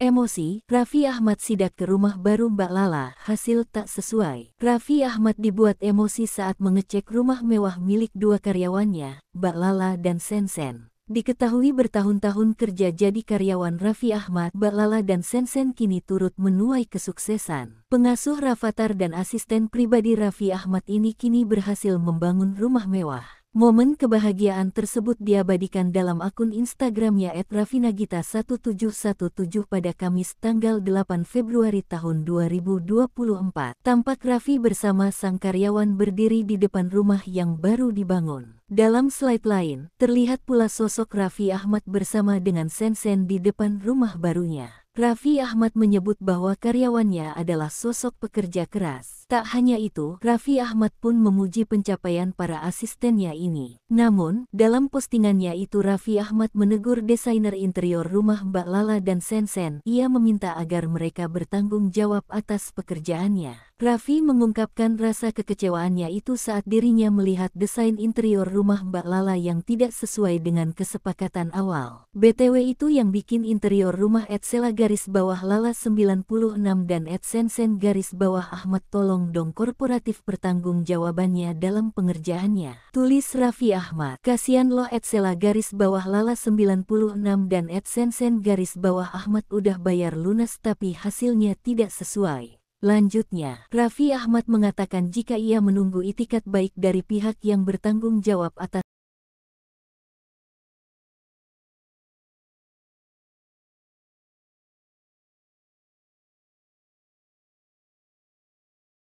Emosi, Raffi Ahmad sidak ke rumah baru Mbak Lala, hasil tak sesuai. Raffi Ahmad dibuat emosi saat mengecek rumah mewah milik dua karyawannya, Mbak Lala dan Sensen. Diketahui bertahun-tahun kerja jadi karyawan Raffi Ahmad, Mbak Lala dan Sensen kini turut menuai kesuksesan. Pengasuh Rafathar dan asisten pribadi Raffi Ahmad ini kini berhasil membangun rumah mewah. Momen kebahagiaan tersebut diabadikan dalam akun Instagramnya @rafinagita1717 pada Kamis tanggal 8 Februari tahun 2024. Tampak Raffi bersama sang karyawan berdiri di depan rumah yang baru dibangun. Dalam slide lain, terlihat pula sosok Raffi Ahmad bersama dengan Sensen di depan rumah barunya. Raffi Ahmad menyebut bahwa karyawannya adalah sosok pekerja keras. Tak hanya itu, Raffi Ahmad pun memuji pencapaian para asistennya ini. Namun, dalam postingannya itu Raffi Ahmad menegur desainer interior rumah Mbak Lala dan Sensen. Ia meminta agar mereka bertanggung jawab atas pekerjaannya. Raffi mengungkapkan rasa kekecewaannya itu saat dirinya melihat desain interior rumah Mbak Lala yang tidak sesuai dengan kesepakatan awal. BTW itu yang bikin interior rumah Edsela garis bawah Lala 96 dan Edsensen garis bawah Ahmad tolong dong korporatif pertanggung jawabannya dalam pengerjaannya. Tulis Raffi Ahmad. kasihan loh Edsela garis bawah Lala 96 dan Edsensen garis bawah Ahmad udah bayar lunas tapi hasilnya tidak sesuai. Lanjutnya, Raffi Ahmad mengatakan jika ia menunggu itikat baik dari pihak yang bertanggung jawab atas